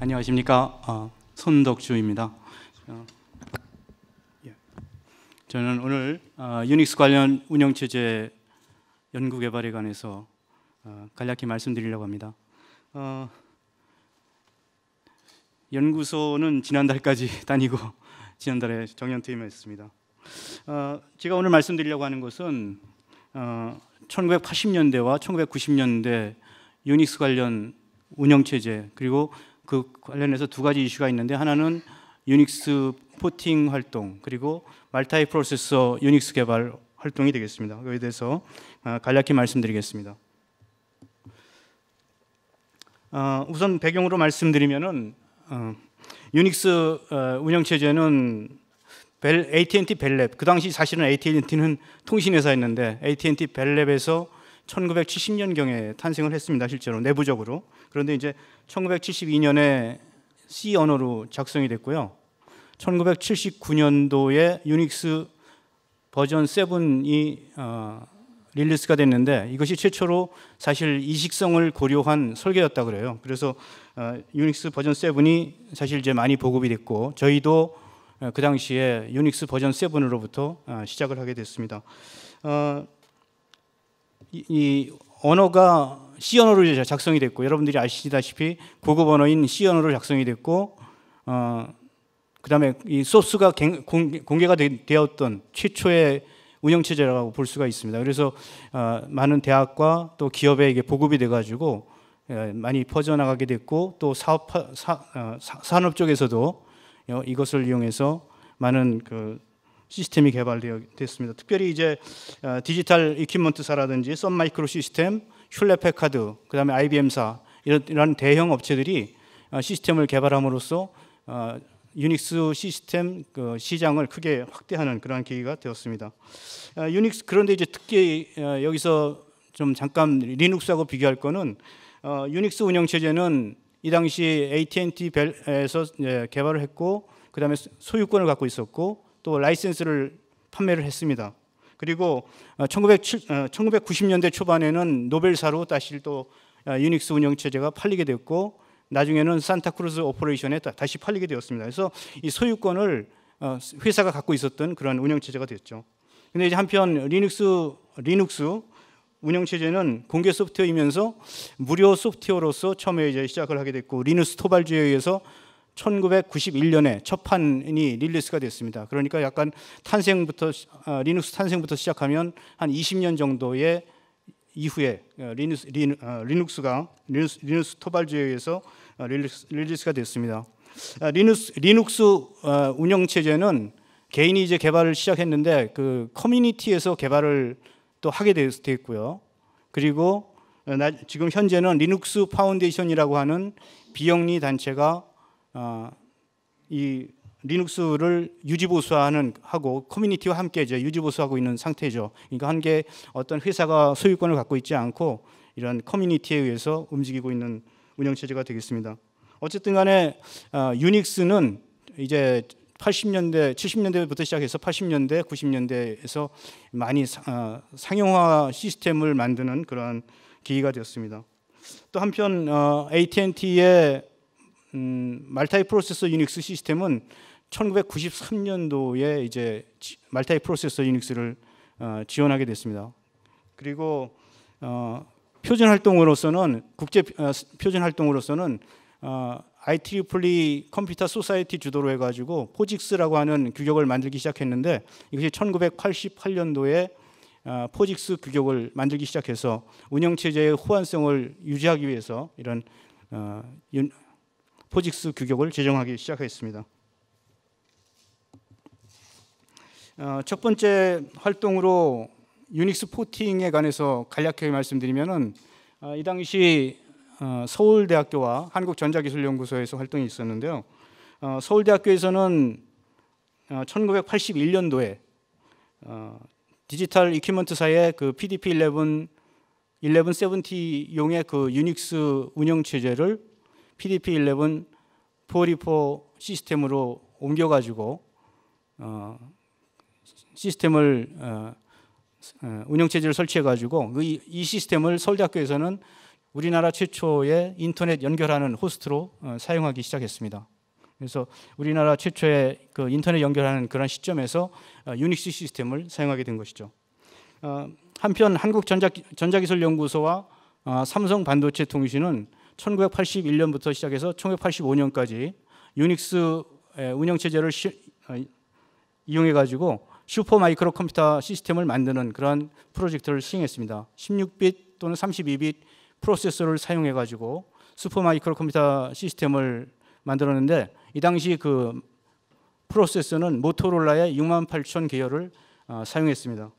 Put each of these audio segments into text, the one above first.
안녕하십니까 어, 손덕주입니다. 어, 예. 저는 오늘 어, 유닉스 관련 운영 체제 연구 개발에 관해서 어, 간략히 말씀드리려고 합니다. 어, 연구소는 지난달까지 다니고 지난달에 정년퇴임했습니다. 제가 오늘 말씀드리려고 하는 것은 1980년대와 1990년대 유닉스 관련 운영 체제 그리고 그 관련해서 두 가지 이슈가 있는데 하나는 유닉스 포팅 활동 그리고 말타이 프로세서 유닉스 개발 활동이 되겠습니다. 여기에 대해서 아, 간략히 말씀드리겠습니다. 아, 우선 배경으로 말씀드리면은 어, 유닉스 어, 운영 체제는 AT&T 벨랩 그 당시 사실은 AT&T는 통신 회사였는데 AT&T 벨랩에서 1970년경에 탄생을 했습니다. 실제로 내부적으로. 그런데 이제 1972년에 C 언어로 작성이 됐고요. 1979년도에 유닉스 버전 7이 어, 릴리스가 됐는데 이것이 최초로 사실 이식성을 고려한 설계였다 그래요. 그래서 어, 유닉스 버전 7이 사실 이제 많이 보급이 됐고 저희도 어, 그 당시에 유닉스 버전 7으로부터 어, 시작을 하게 됐습니다. 어, 이, 언어가 C 언어로 작성이 됐고 여러분들이 아시다시피 고급 언어인 C 언어로 작성이 됐고 어, 그다음에 이 소스가 공개가 되었던 최초의 운영 체제라고 볼 수가 있습니다. 그래서 어, 많은 대학과 또 기업에 게 보급이 돼가지고 에, 예, 많이 퍼져나가게 됐고 또 사업 사, 어, 사, 산업 쪽에서도 어, 이것을 이용해서 많은 그 시스템이 개발되었습니다. 특별히 이제 어, 디지털 이퀴먼트사라든지 썬마이크로 시스템, 슐레패카드, 그다음에 IBM사 이런 대형 업체들이 어, 시스템을 개발함으로써 어, 유닉스 시스템 그 시장을 크게 확대하는 그러 계기가 되었습니다. 유닉스 그런데 이제 특히 여기서 좀 잠깐 리눅스하고 비교할 거는 유닉스 운영 체제는 이 당시 AT&T에서 예, 개발을 했고 그다음에 소유권을 갖고 있었고 또 라이센스를 판매를 했습니다. 그리고 1990년대 어, 어, 초반에는 노벨사로 다시 또 어, 유닉스 운영체제가 팔리게 됐고 나중에는 산타크루즈 오퍼레이션에 다시 팔리게 되었습니다. 그래서 이 소유권을 회사가 갖고 있었던 그런 운영체제가 됐죠. 근데 이제 한편 리눅스 리눅스 운영체제는 공개 소프트웨어이면서 무료 소프트웨어로서 처음에 이제 시작을 하게 됐고 리눅스 토발주에 의해서 1991년에 첫 판이 릴리스가 됐습니다. 그러니까 약간 탄생부터 어, 리눅스 탄생부터 시작하면 한 20년 정도의 이후에 어, 리눅스, 어, 리눅스가 리눅스, 리눅스 토발주에 의해서 릴리스, 릴리스가 됐습니다. 아, 리눅스, 리눅스 운영 체제는 개인이 이제 개발을 시작했는데 그 커뮤니티에서 개발을 또 하게 되었고요. 그리고 지금 현재는 리눅스 파운데이션이라고 하는 비영리 단체가 어, 이 리눅스를 유지보수하는 하고 커뮤니티와 함께 이제 유지보수하고 있는 상태죠. 그러니까 한개 어떤 회사가 소유권을 갖고 있지 않고 이런 커뮤니티에 의해서 움직이고 있는 운영 체제가 되겠습니다. 어쨌든 간에 어, 유닉스는 이제 80년대, 70년대부터 시작해서 80년대, 90년대에서 많이 어, 상용화 시스템을 만드는 그런 기기가 되었습니다. 또 한편 AT&T의 어, 음, 말타이 프로세서 유닉스 시스템은 1993년도에 이제 말타이 프로세서 유닉스를 어, 지원하게 됐습니다. 그리고 어, 표준 활동으로서는 국제 어, 표준 활동으로서는 어, IEEE 컴퓨터 소사이티 주도로 해가지고 포직스라고 하는 규격을 만들기 시작했는데 이것이 1988년도에 어, 포직스 규격을 만들기 시작해서 운영 체제의 호환성을 유지하기 위해서 이런 어, 포직스 규격을 제정하기 시작했습니다. 어, 첫 번째 활동으로 유닉스 포팅에 관해서 간략하게 말씀드리면은 어, 이 당시 어, 서울대학교와 한국전자기술연구소에서 활동이 있었는데요. 서울대학교에서는 1981년도에 디지털 이퀴먼트사의 그 PDP-11 1170용의 그 유닉스 운영 체제를 PDP-11 포리포 시스템으로 옮겨가지고 어, 시스템을 어, 어 운영체제를 설치해가지고 그 이, 이 시스템을 서울대학교에서는 우리나라 최초의 인터넷 연결하는 호스트로 어, 사용하기 시작했습니다. 그래서 우리나라 최초의 그 인터넷 연결하는 그런 시점에서 어, 유닉스 시스템을 사용하게 된 것이죠. 어, 한편 한국전자기술연구소와 어, 삼성반도체통신은 1981년부터 시작해서 1985년까지 유닉스 운영 체제를 어, 이용해 가지고 슈퍼 마이크로 컴퓨터 시스템을 만드는 그러한 프로젝트를 시행했습니다. 16빛 또는 32빛 프로세서를 사용해 가지고 슈퍼 마이크로 컴퓨터 시스템을 만들었는데 이 당시 그 프로세서는 모토로라의 68,000 계열을 어, 사용했습니다.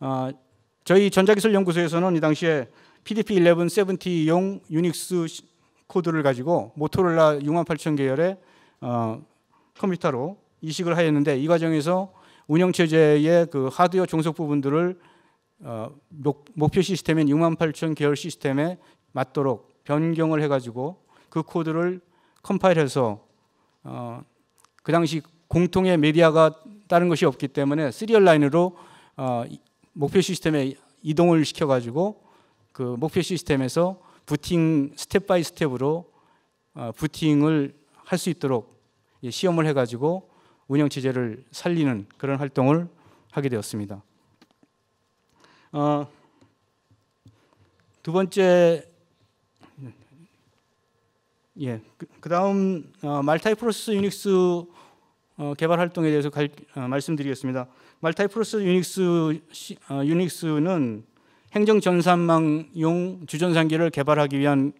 어, 저희 전자기술연구소에서는 이 당시에 PDP-1170용 유닉스 코드를 가지고 모토로라 68000 계열의 어, 컴퓨터로 이식을 하였는데 이 과정에서 운영체제의 그 하드웨어 종속 부분들을 어, 목, 표 시스템인 68000 계열 시스템에 맞도록 변경을 해가지고 그 코드를 컴파일해서 어, 그 당시 공통의 메디아가 다른 것이 없기 때문에 시리얼 라인으로 어, 목표 시스템에 이동을 시켜가지고 그 목표 시스템에서 부팅 스텝 바이 스텝으로 어, 부팅을 할 수 있도록 예, 시험을 해가지고 운영 체제를 살리는 그런 활동을 하게 되었습니다. 어, 두 번째 예, 그, 그 다음 어, 말타이 프로스 유닉스 어, 개발 활동에 대해서 갈, 어, 말씀드리겠습니다. 말타이 프로스 유닉스 시, 어, 유닉스는 행정 전산망용 주전산기를 개발하기 위한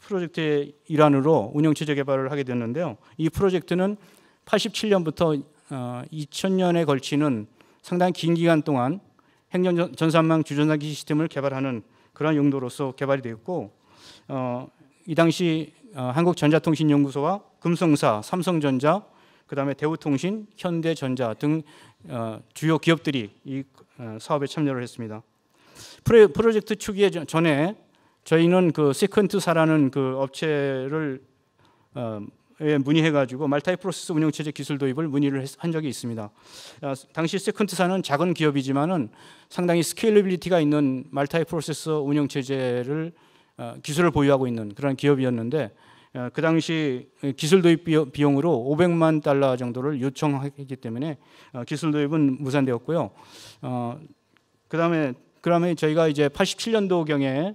프로젝트의 일환으로 운영체제 개발을 하게 됐는데요. 이 프로젝트는 87년부터 2000년에 어, 걸치는 상당히 긴 기간 동안 행정 전산망 주전산기 시스템을 개발하는 그러 용도로서 개발이 되었고 어, 이 당시 어, 한국전자통신연구소와 금성사, 삼성전자, 그 다음에 대우통신, 현대전자 등 어, 주요 기업들이 이 사업에 참여를 했습니다. 프로젝트 추기 전에 저희는 그 시퀀트사라는 그 업체를 어, 문의해가지고 말타이 프로세스 운영체제 기술 도입을 문의를 한 적이 있습니다. 아, 당시 세컨트사는 작은 기업이지만은 상당히 스케일러빌리티가 있는 말타이 프로세스 운영체제를 어, 기술을 보유하고 있는 그런 기업이었는데 어, 그 당시 기술 도입 비용으로 500만 달러 정도를 요청했기 때문에 어, 기술 도입은 무산되었고요. 그 다음에 그러면 저희가 이제 87년도경에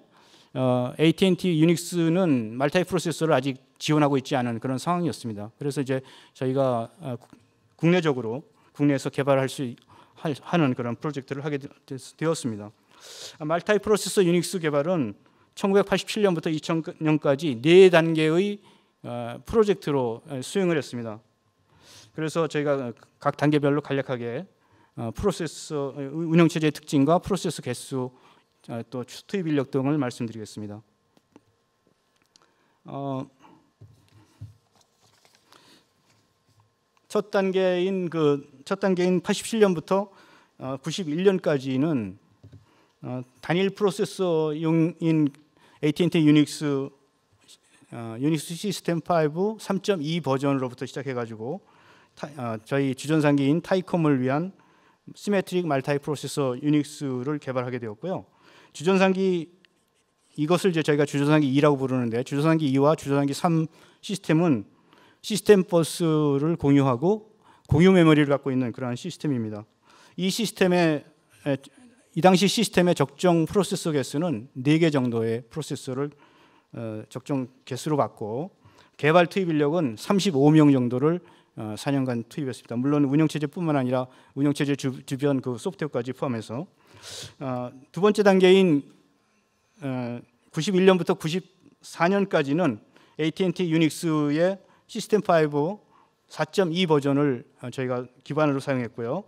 어, AT&T 유닉스는 말타이 프로세서를 아직 지원하고 있지 않은 그런 상황이었습니다. 그래서 이제 저희가 어, 국내적으로 국내에서 개발할 수 하, 하는 그런 프로젝트를 하게 되었습니다. 말타이 프로세서 유닉스 개발은 1987년부터 2000년까지 네 단계의 어, 프로젝트로 어, 수행을 했습니다. 그래서 저희가 각 단계별로 간략하게 어, 프로세스 어, 운영 체제의 특징과 프로세스 개수 어, 또 투입 인력 등을 말씀드리겠습니다. 첫 단계인 그 첫 단계인 87년부터 91년까지는 단일 프로세서용인 AT&T 유닉스 유닉스 시스템 5 3.2 버전으로부터 시작해가지고 저희 주전상기인 타이콤을 위한 시메트릭 말타이 프로세서 유닉스를 개발하게 되었고요. 주전상기 이것을 이제 저희가 주전상기 2라고 부르는데 주전상기 2와 주전상기 3 시스템은 시스템 버스를 공유하고 공유 메모리를 갖고 있는 그러 시스템입니다. 이 시스템의 이 당시 시스템의 적정 프로세서 개수는 4개 정도의 프로세서를 어, 적정 개수로 받고 개발 투입 인력은 35명 정도를 4년간 어, 투입했습니다. 물론 운영체제뿐만 아니라 운영체제 주, 주변 그 소프트웨어까지 포함해서 어, 두 번째 단계인 91년부터 94년까지는 AT&T 유닉스의 시스템 5 4.2 버전을 어, 저희가 기반으로 사용했고요.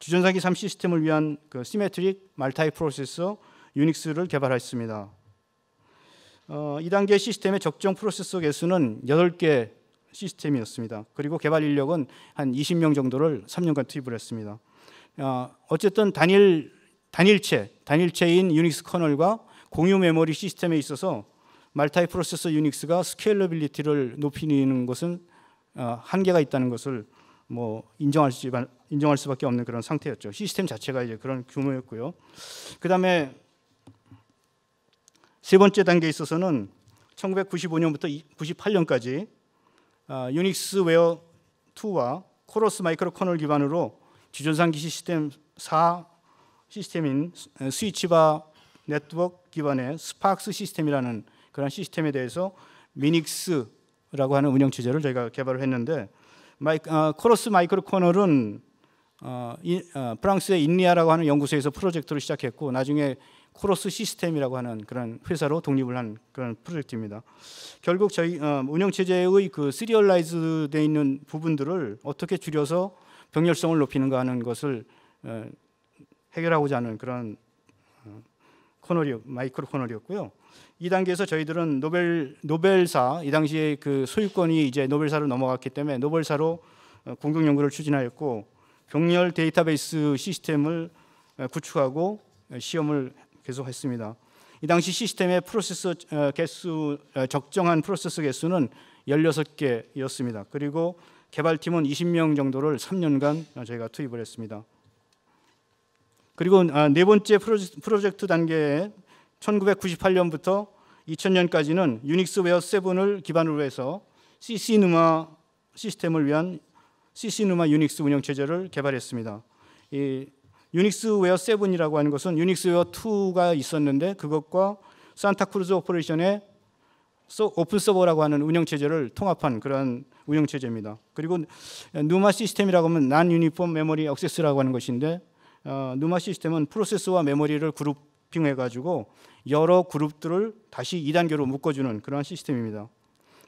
주전자기 3 시스템을 위한 그 시메트릭 말타이 프로세서 유닉스를 개발했습니다. 어, 2단계 시스템의 적정 프로세서 개수는 8개 시스템이었습니다. 그리고 개발 인력은 한 20명 정도를 3년간 투입을 했습니다. 어, 어쨌든 단일 단일체, 단일체인 유닉스 커널과 공유 메모리 시스템에 있어서 말타이 프로세서 유닉스가 스케일러빌리티를 높이는 것은 어, 한계가 있다는 것을 뭐 인정할 수 인정할 수밖에 없는 그런 상태였죠. 시스템 자체가 이제 그런 규모였고요. 그다음에 세 번째 단계에 있어서는 1995년부터 98년까지 유닉스 웨어 2와 코러스 마이크로커널 기반으로 기존상기 시스템 4 시스템인 스위치바 네트워크 기반의 스파크스 시스템이라는 그런 시스템에 대해서 미닉스라고 하는 운영 체제를 저희가 개발을 했는데 마이, 어, 코러스 마이크로커널은 어, 이, 어, 프랑스의 인리아라고 하는 연구소에서 프로젝트를 시작했고 나중에 코러스 시스템이라고 하는 그런 회사로 독립을 한 그런 프로젝트입니다. 결국 저희 어, 운영 체제의 그 시리얼라이즈 돼 있는 부분들을 어떻게 줄여서 병렬성을 높이는가 하는 것을 어, 해결하고자 하는 그런 어, 코너리 마이크로 코너리였고요. 이 단계에서 저희들은 노벨 노벨사 이 당시에 그 소유권이 이제 노벨사로 넘어갔기 때문에 노벨사로 공동 연구를 추진하였고 병렬 데이터베이스 시스템을 구축하고 시험을 계속했습니다. 이 당시 시스템의 프로세스 어, 개수 어, 적정한 프로세스 개수는 16개였습니다. 그리고 개발팀은 20명 정도를 3년간 어, 저희가 투입을 했습니다. 그리고 네 번째 프로젝트 단계에 1998년부터 2000년까지는 유닉스 웨어 7을 기반으로 해서 CC 누마 시스템을 위한 CC 누마 유닉스 운영 체제를 개발했습니다. 이 유닉스 웨어 7이라고 하는 것은 유닉스 웨어 2가 있었는데 그것과 산타크루즈 오퍼레이션의 오픈 서버라고 하는 운영 체제를 통합한 그런 운영 체제입니다. 그리고 누마 시스템이라고 하면 난 유니폼 메모리 액세스라고 하는 것인데 어, 누마 시스템은 프로세스와 메모리를 그룹핑해 가지고 여러 그룹들을 다시 2단계로 묶어주는 그런 시스템입니다.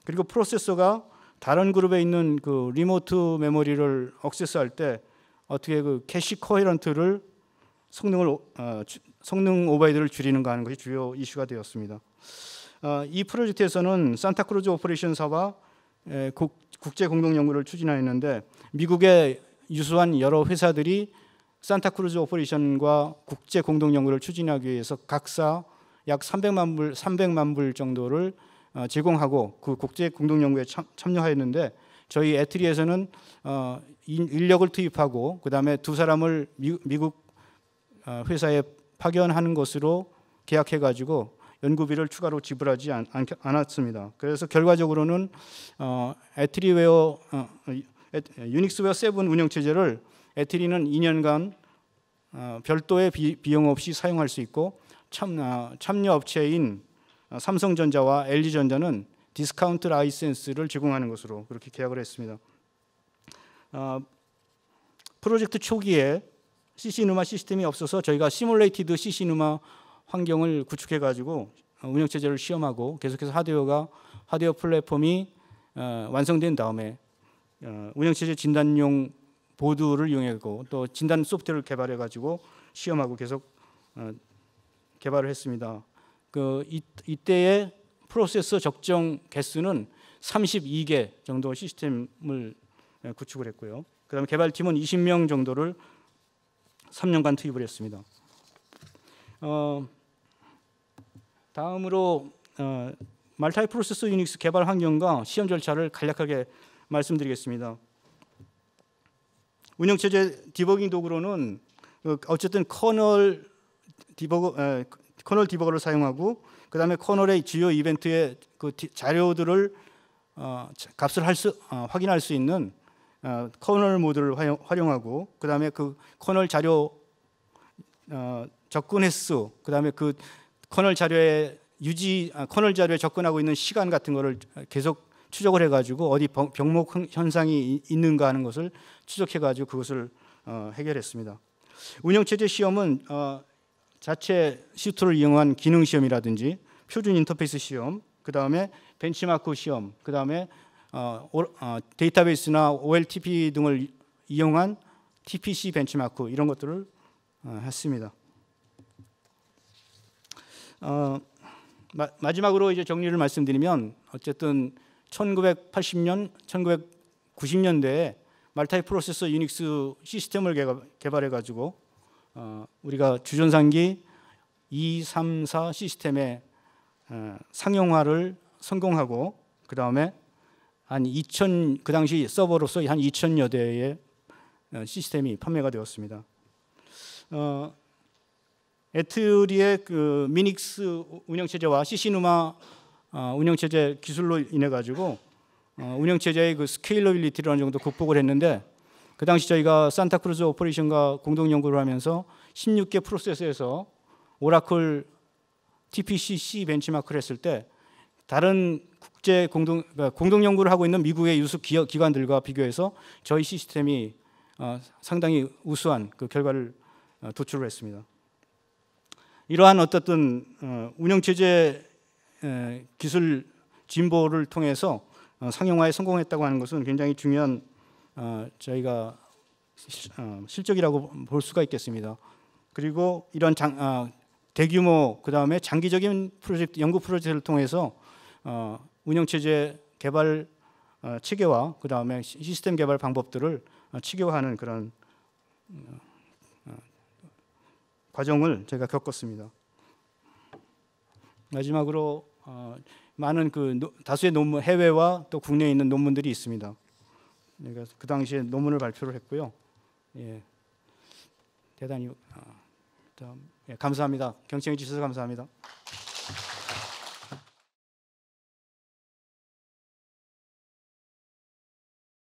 그리고 프로세서가 다른 그룹에 있는 그 리모트 메모리를 액세스할 때 어떻게 그 캐시 코헤런트를 성능을 어, 성능 오버헤드를 줄이는가 하는 것이 주요 이슈가 되었습니다. 어, 이 프로젝트에서는 산타크루즈 오퍼레이션사와 국, 제 공동 연구를 추진하였는데 미국의 유수한 여러 회사들이 산타크루즈 오퍼레이션과 국제 공동 연구를 추진하기 위해서 각사 약 300만 불 300만 불 정도를 어, 제공하고 그 국제 공동 연구에 참여하였는데 저희 애트리에서는 어, 인력을 투입하고 그다음에 두 사람을 미, 국 어, 회사에 파견하는 것으로 계약해 가지고 연구비를 추가로 지불하지 않, 았습니다 그래서 결과적으로는 어, 애트리웨어 어, 유닉스웨어 7 운영 체제를 애트리는 2년간 어, 별도의 비, 용 없이 사용할 수 있고 참, 어, 참여 업체인 삼성전자와 LG전자는 디스카운트 라이센스를 제공하는 것으로 그렇게 계약을 했습니다. 어, 프로젝트 초기에 CC 누마 시스템이 없어서 저희가 시뮬레이티드 CC 누마 환경을 구축해 가지고 어, 운영 체제를 시험하고 계속해서 하드웨어가 하드웨어 플랫폼이 어, 완성된 다음에 어, 운영 체제 진단용 보드를 이용했고 또 진단 소프트웨어를 개발해 가지고 시험하고 계속 어, 개발을 했습니다. 그 이, 이때에 프로세서 적정 개수는 32개 정도 시스템을 예, 구축을 했고요. 그다음에 개발팀은 20명 정도를 3년간 투입을 했습니다. 어, 다음으로 어, 말타이 프로세스 유닉스 개발 환경과 시험 절차를 간략하게 말씀드리겠습니다. 운영 체제 디버깅 도구로는 어, 어쨌든 커널 디버거 에, 커널 디버거를 사용하고 그 다음에 코널의 주요 이벤트의 그 자료들을 어, 값을 할 수, 어, 확인할 수 있는 어, 코널 모드를 활용, 하고 그다음에 그 코널 자료 어, 접근 횟수 그다음에 그 코널 자료에 유지 아, 코널 자료에 접근하고 있는 시간 같은 거를 계속 추적을 해가지고 어디 병목 현상이 있는가 하는 것을 추적해가지고 그것을 어, 해결했습니다. 운영체제 시험은 어, 자체 시트를 이용한 기능 시험이라든지 표준 인터페이스 시험, 그 다음에 벤치마크 시험, 그 다음에 어, 어, 데이터베이스나 OLTP 등을 이용한 TPC 벤치마크 이런 것들을 어, 했습니다. 어, 마, 지막으로 이제 정리를 말씀드리면 어쨌든 1980년, 1990년대에 말타이 프로세서 유닉스 시스템을 개발해 가지고 어, 우리가 주전상기 2, 3, 4 시스템의 어, 상용화를 성공하고 그 다음에 한 2천 그 당시 서버로서 한 2천여 대의 어, 시스템이 판매가 되었습니다. 에트리의 그 미닉스 운영체제와 시시누마 운영체제 기술로 인해 가지고 운영체제의 그 스케일러빌리티를 어 정도 극복을 했는데 그 당시 저희가 산타크루즈 오퍼레이션과 공동 연구를 하면서 16개 프로세스에서 오라클 TPCC 벤치마크를 했을 때 다른 국제 공동 그러니까 공동 연구를 하고 있는 미국의 유수 기업 기관들과 비교해서 저희 시스템이 어, 상당히 우수한 그 결과를 어, 도출을 했습니다. 이러한 어떻든 어, 운영 체제 기술 진보를 통해서 상용화에 성공했다고 하는 것은 굉장히 중요한 어, 저희가 실, 어, 적이라고볼 수가 있겠습니다. 그리고 이런 장, 어, 대규모 그 다음에 장기적인 프로젝트 연구 프로젝트를 통해서 운영 체제 개발 체계화 그 다음에 시스템 개발 방법들을 체계화하는 그런 과정을 제가 겪었습니다. 마지막으로 많은 그 다수의 논문 해외와 또 국내에 있는 논문들이 있습니다. 네, 그러그 당시에 논문을 발표를 했고요. 예, 대단히 아, 예, 감사합니다. 경청해 주셔서 감사합니다.